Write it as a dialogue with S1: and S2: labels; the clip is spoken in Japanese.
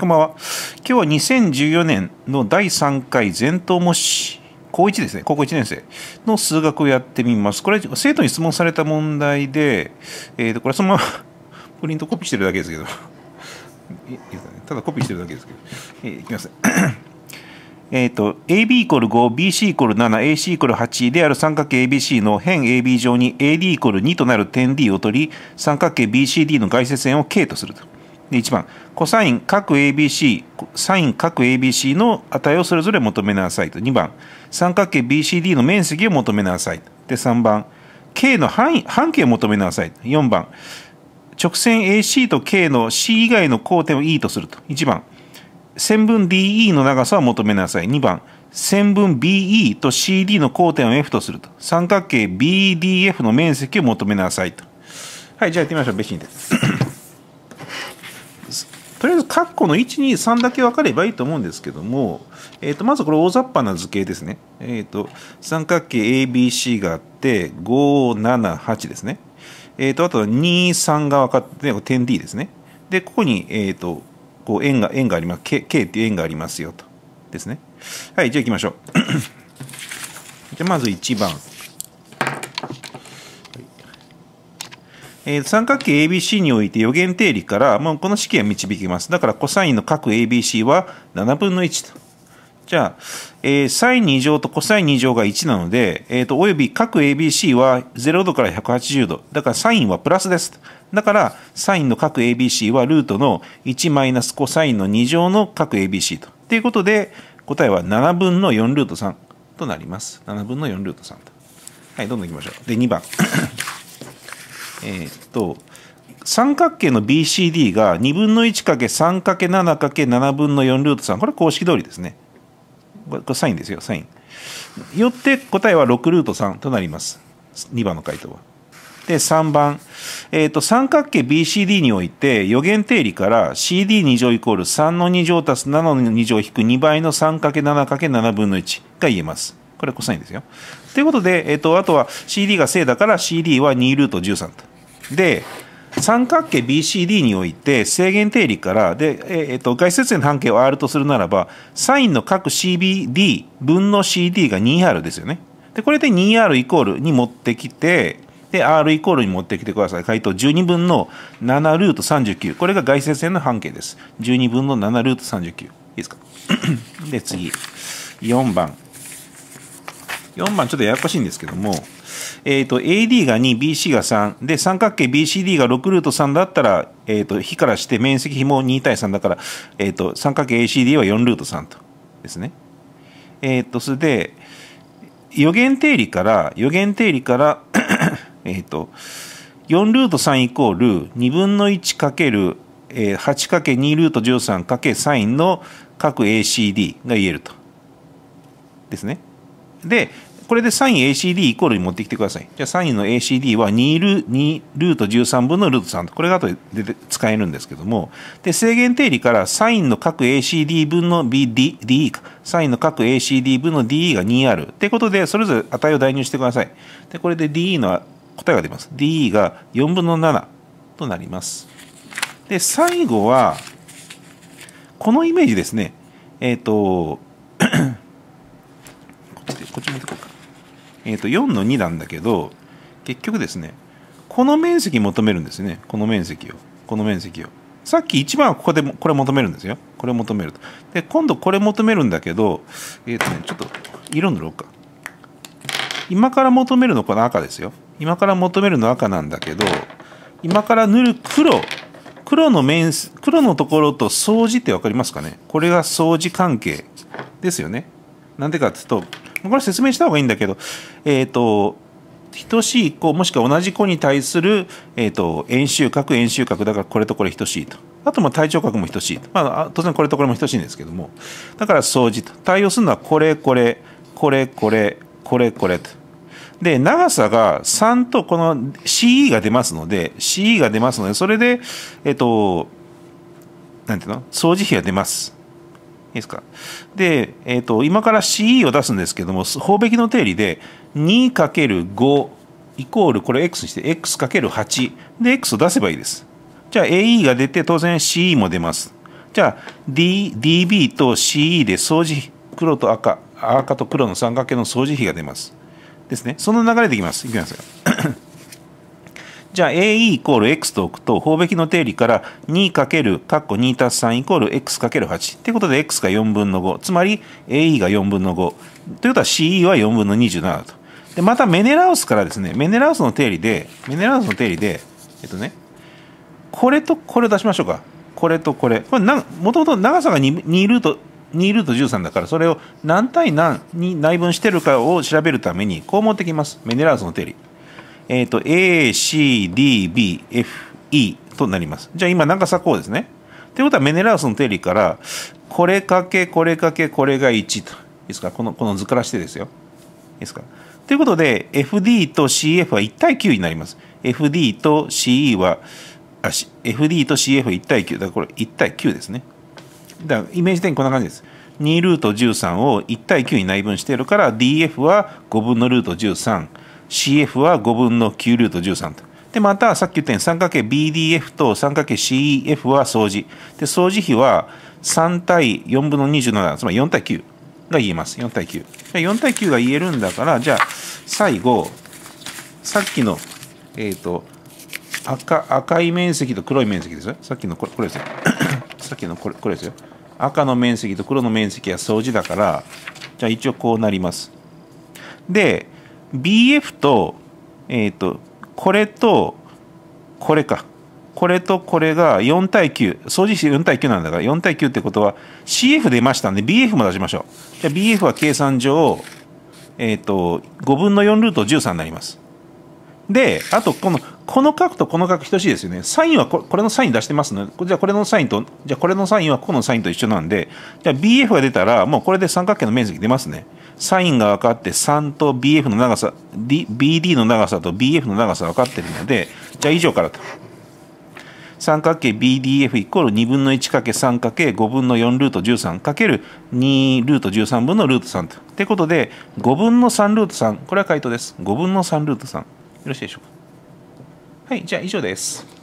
S1: こんばんは。今日は2014年の第3回前頭模試、高1ですね、高校1年生の数学をやってみます。これ、生徒に質問された問題で、えっ、ー、と、これそのまま プリントコピーしてるだけですけど、ただコピーしてるだけですけど、えー、いきます。えっ、ー、と、AB イコール5、BC イコール7、AC イコール8である三角形 ABC の辺 AB 上に AD イコール2となる点 D を取り、三角形 BCD の外接円を K とすると。で、1番、コサイン各 ABC、サイン各 ABC の値をそれぞれ求めなさいと。2番、三角形 BCD の面積を求めなさいと。で、3番、K の範囲、半径を求めなさいと。4番、直線 AC と K の C 以外の交点を E とすると。1番、線分 DE の長さを求めなさい。2番、線分 BE と CD の交点を F とすると。三角形 BDF の面積を求めなさいと。はい、じゃあやってみましょう。別にです。括弧の1、2、3だけ分かればいいと思うんですけども、えー、とまずこれ大雑把な図形ですね。えー、と三角形 ABC があって、5、7、8ですね。えー、とあとは2、3が分かって、点 D ですね。で、ここに、えー、とこう円が円があります。K, K っていう円がありますよと。ですね。はい、じゃあ行きましょう。じ ゃまず1番。えー、三角形 ABC において余弦定理から、もうこの式は導きます。だから、コサインの角 ABC は7分の1と。じゃあ、えー、サイン2乗とコサイン2乗が1なので、えっ、ー、と、および角 ABC は0度から180度。だから、サインはプラスです。だから、サインの角 ABC はルートの1マイナスコサインの2乗の角 ABC と。ということで、答えは7分の4ルート3となります。7分の4ルート3と。はい、どんどん行きましょう。で、2番。えー、っと三角形の BCD が2分の 1×3×7×7 分の4ルート3これ公式通りですねこれサインですよサインよって答えは6ルート3となります2番の回答はで3番、えーと、と三角形 BCD において余弦定理から CD2 乗イコール3の2乗足す7の2乗引く2倍の 3×7×7 分の1が言えますこれコサインですよということで、えーと、とあとは CD が正だから CD は2ルート13とで三角形 BCD において正弦定理からで、えー、と外接線の半径を R とするならばサインの各 CBD 分の CD が 2R ですよね。でこれで 2R イコールに持ってきてで R イコールに持ってきてください回答12分の7ルート39これが外接線の半径です12分の7ルート39いいですかで次4番4番ちょっとややこしいんですけどもえーと、AD が2、BC が3、で、三角形 BCD が6ルート3だったら、えーと、比からして面積比も2対3だから、えーと、三角形 ACD は4ルート3と。ですね。えーと、それで、予言定理から、予言定理から えっと、4ルート3イコール2分の1かける8け2ルート1 3インの各 ACD が言えると。ですね。で、これでサイン ACD イコールに持ってきてください。じゃあサインの ACD は2ル ,2 ルート13分のルート3と、これが後で使えるんですけども、で、制限定理からサインの各 ACD 分の BD、DE か、サインの各 ACD 分の DE が2ある。ってことで、それぞれ値を代入してください。で、これで DE の答えが出ます。DE が4分の7となります。で、最後は、このイメージですね。えっ、ー、と、えー、と4の2なんだけど結局ですねこの面積求めるんですねこの面積をこの面積をさっき1番はここでこれ求めるんですよこれ求めるとで今度これ求めるんだけどえっ、ー、とねちょっと色塗ろうか今から求めるのこの赤ですよ今から求めるの赤なんだけど今から塗る黒黒の面黒のところと相似って分かりますかねこれが相似関係ですよねなんでかっていうとこれ説明した方がいいんだけど、えっ、ー、と、等しい子もしくは同じ子に対する、えーと、円周角円周角だからこれとこれ等しいとあとも体対頂角も等しいと、まあ、当然これとこれも等しいんですけどもだから相似と対応するのはこれこれこれこれこれこれとで長さが3とこの CE が出ますので CE が出ますのでそれでえっ、ー、となんていうの相似比が出ますいですか。で、えーと、今から CE を出すんですけども、方べきの定理で 2×5 イコール、これ x にして x×8 で x を出せばいいです。じゃあ AE が出て当然 CE も出ます。じゃあ、D、DB と CE で相似黒と赤、赤と黒の三角形の相似比が出ます。ですね。その流れでいきます。いきますよ。じゃあ AE イコール X と置くと、方べきの定理から 2× かっこ2たす3イコール X×8。ってことで X が4分の5。つまり AE が4分の5。ということは CE は4分の27と。で、またメネラウスからですね、メネラウスの定理で、メネラウスの定理で、えっとね、これとこれ出しましょうか。これとこれ。これな、もともと長さが 2, 2ルート、2ルート13だから、それを何対何に内分してるかを調べるために、こう持ってきます。メネラウスの定理。えっ、ー、と、A、C、D、B、F、E となります。じゃあ今長さこうですね。ということはメネラウスの定理から、これかけ、これかけ、これが1と。いいですかこの、この図からしてですよ。いいですかということで、FD と CF は1対9になります。FD と CE は、あ FD と CF は1対9。だからこれ1対9ですね。だからイメージ的にこんな感じです。2ルート13を1対9に内分しているから DF は5分のルート13。CF は5分の9ルート13と。で、また、さっき言ったように 3×BDF と3 × c f は相似。で、相似比は3対4分の27、つまり4対9が言えます。4対9。4対9が言えるんだから、じゃあ、最後、さっきの、えっ、ー、と、赤、赤い面積と黒い面積ですよ。さっきのこれ、これですよ。さっきのこれ、これですよ。赤の面積と黒の面積は相似だから、じゃあ一応こうなります。で、BF と、えっ、ー、と、これと、これか。これとこれが4対9。掃除して4対9なんだから、4対9ってことは CF 出ましたんで BF も出しましょう。じゃあ BF は計算上、えっ、ー、と、5分の4ルート13になります。で、あとこの、この角とこの角等しいですよね。サインはこれのサイン出してますので、じゃあこれのサインと、じゃあこれのサインはここのサインと一緒なんで、じゃあ BF が出たら、もうこれで三角形の面積出ますね。サインが分かって、3と BF の長さ、D、BD の長さと BF の長さ分かってるので、じゃあ以上からと。三角形 BDF イコール2分の1かけ3かけ5分の4ルート13かける2ルート13分のルート3と。ってことで、5分の3ルート3、これは回答です。5分の3ルート3。よろしいでしょうかはいじゃあ以上です